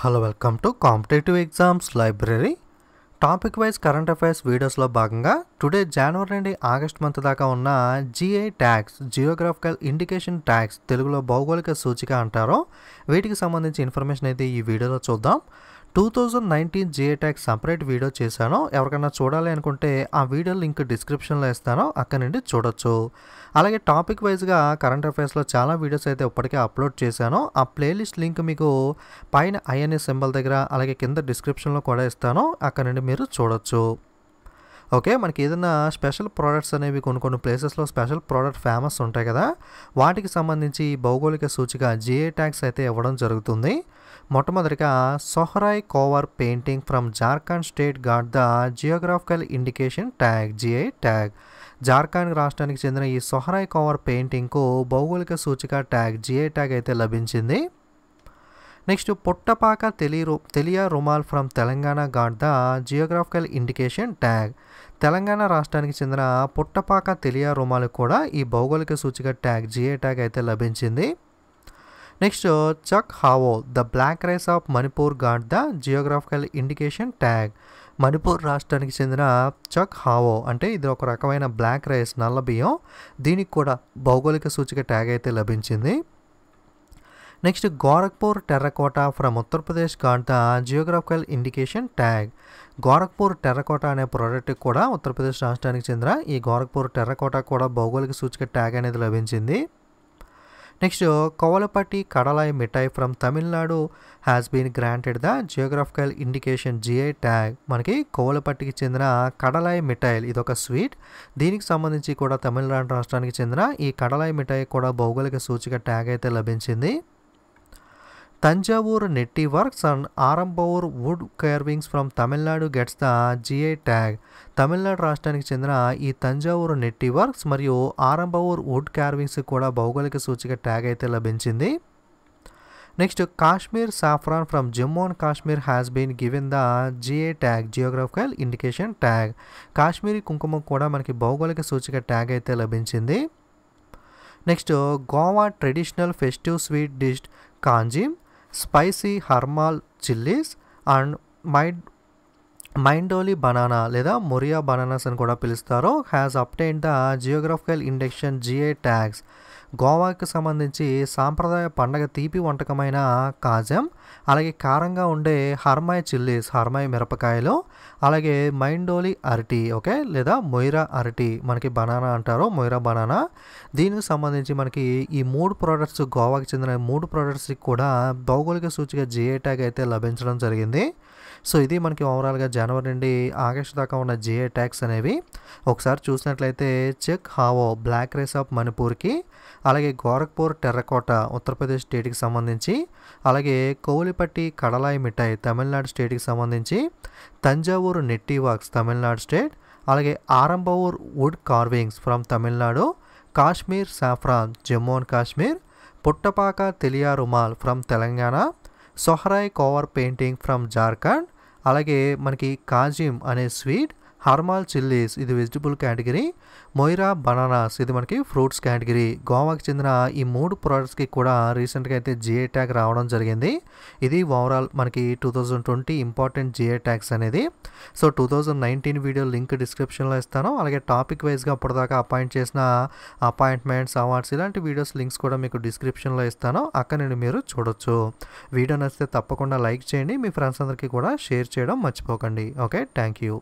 hello welcome to competitive exams library topic wise current affairs వీడియోస్లో భాగంగా today జనవరి నుండి ఆగస్ట్ మంత్ దాకా ఉన్న GI tags geographical indication tags తెలుగులో భౌగోళిక సూచిక అంటారు వీటికి సంబంధించి ఇన్ఫర్మేషన్ అయితే ఈ వీడియోలో చూద్దాం two thousand nineteen GI tags separate video చేశాను ఎవరికైనా చూడాలి అనుకుంటే ఆ వీడియో లింక్ డిస్క్రిప్షన్లో ఇస్తాను అక్కడ నుండి చూడొచ్చు అలాగే టాపిక్ వైజ్గా కరెంట్ అఫైర్స్లో చాలా వీడియోస్ అయితే ఇప్పటికే అప్లోడ్ చేశాను ఆ ప్లేలిస్ట్ లింక్ మీకు పైన ఐఎన్ఏ సింబల్ దగ్గర అలాగే కింద డిస్క్రిప్షన్లో కూడా ఇస్తాను అక్కడ నుండి మీరు చూడొచ్చు ఓకే మనకి ఏదైనా స్పెషల్ ప్రోడక్ట్స్ అనేవి కొన్ని కొన్ని ప్లేసెస్లో స్పెషల్ ప్రోడక్ట్ ఫేమస్ ఉంటాయి కదా వాటికి సంబంధించి భౌగోళిక సూచిక జిఏ ట్యాక్స్ అయితే ఇవ్వడం జరుగుతుంది మొట్టమొదటిగా Sohrai Khovar painting from Jharkhand state got the geographical indication tag GI tag Jharkhand రాష్ట్రానికి చెందిన ఈ సొహరాయ్ కోవర్ పెయింటింగ్కు భౌగోళిక సూచిక ట్యాగ్ జిఐ ట్యాగ్ అయితే లభించింది నెక్స్ట్ పుట్టపాక తెలియరు Telia Rumal from Telangana got the geographical indication tag Telangana రాష్ట్రానికి చెందిన పుట్టపాక తెలియా రుమాలకు కూడా ఈ భౌగోళిక సూచిక ట్యాగ్ జిఏ ట్యాగ్ అయితే లభించింది next Chak Hao the black rice of Manipur got the geographical indication tag Manipur రాష్ట్రానికి చెందిన చక్ హావో అంటే ఇది ఒక రకమైన బ్లాక్ రైస్ నల్ల బియ్యం దీనికి కూడా భౌగోళిక సూచిక ట్యాగ్ అయితే లభించింది next Gorakhpur terracotta from Uttar Pradesh got the geographical indication tag Gorakhpur terracotta అనే ప్రోడక్ట్ కూడా ఉత్తరప్రదేశ్ రాష్ట్రానికి చెందిన ఈ గోరఖ్పూర్ టెర్రకోట కూడా భౌగోళిక సూచిక ట్యాగ్ అనేది లభించింది next Kovilpatti Kadalai Mittai from Tamil Nadu has been granted the geographical indication GI tag మనకి కోవలపట్టికి చెందిన కడలాయ్ ఇది ఒక స్వీట్ దీనికి సంబంధించి కూడా తమిళనాడు రాష్ట్రానికి చెందిన ఈ కడలాయ్ మిఠాయి కూడా భౌగోళిక సూచిక ట్యాగ్ అయితే లభించింది Thanjavur Netti works and Arambavur wood carvings from Tamil Nadu gets the the tag Tamil Nadu రాష్ట్రానికి చెందిన ఈ తంజావూరు నెట్టి వర్క్స్ మరియు ఆరంభవూర్ వుడ్ కేర్వింగ్స్ కూడా భౌగోళిక సూచిక ట్యాగ్ అయితే లభించింది next Kashmir saffron from Jammu and Kashmir has been given the GI tag geographical indication tag Kashmiri కుంకుమ కూడా మనకి భౌగోళిక సూచిక ట్యాగ్ అయితే లభించింది next Goa traditional festive sweet dish Khaje spicy Harmal chillies and మైండ్ మైండోలీ బనానా లేదా మొరియా బనానాస్ అని కూడా పిలుస్తారు has obtain the geographical indication GI tags గోవాకి సంబంధించి సాంప్రదాయ పండగ తీపి వంటకమైన కాజం అలాగే కారంగా ఉండే హర్మాయ్ చిల్లీస్ హర్మాయ్ మిరపకాయలు అలాగే మైండోలి అరటి ఓకే లేదా మొయిరా అరటి మనకి బనానా అంటారు మొయిరా బనానా దీనికి సంబంధించి మనకి ఈ మూడు ప్రోడక్ట్స్ గోవాకి చెందిన మూడు ప్రోడక్ట్స్కి కూడా భౌగోళిక సూచిక జిఏటాగ్ ట్యాగ్ అయితే లభించడం జరిగింది సో ఇది మనకి ఓవరాల్గా జనవరి నుండి ఆగస్టు దాకా ఉన్న జిఏ ట్యాక్స్ అనేవి ఒకసారి చూసినట్లయితే Chakhao black rice of మణిపూర్కి అలాగే గోరఖ్పూర్ టెర్రకోట ఉత్తరప్రదేశ్ స్టేట్కి సంబంధించి అలాగే కోలిపట్టి కడలాయి మిఠాయి తమిళనాడు స్టేట్కి సంబంధించి తంజావూరు నెట్టి వాక్స్ తమిళనాడు స్టేట్ అలాగే Arumbavur wood carvings from Tamil Nadu Kashmir saffron Jammu and Kashmir Puttapaka Telia Rumal from Telangana Sohrai Khovar painting from Jharkhand అలాగే మనకి కాజిమ్ అనే స్వీట్ హర్మాల్ చిల్లీస్ ఇది వెజిటబుల్ కేటగిరీ మొయిరా బనానాస్ ఇది మనకి ఫ్రూట్స్ కేటగిరీ గోవాకి చెందిన ఈ మూడు ప్రోడక్ట్స్కి కూడా రీసెంట్గా అయితే జిఏ ట్యాగ్ రావడం జరిగింది ఇది ఓవరాల్ మనకి two thousand twenty important GI tags అనేది so two thousand nineteen video link డిస్క్రిప్షన్లో ఇస్తాను అలాగే టాపిక్ వైజ్గా అప్పటిదాకా అపాయింట్ చేసిన అపాయింట్మెంట్స్ అవార్డ్స్ ఇలాంటి వీడియోస్ లింక్స్ కూడా మీకు డిస్క్రిప్షన్లో ఇస్తాను అక్కడ నేను మీరు చూడొచ్చు వీడియో నచ్చితే తప్పకుండా లైక్ చేయండి మీ ఫ్రెండ్స్ అందరికీ కూడా షేర్ చేయడం మర్చిపోకండి ఓకే థ్యాంక్ యూ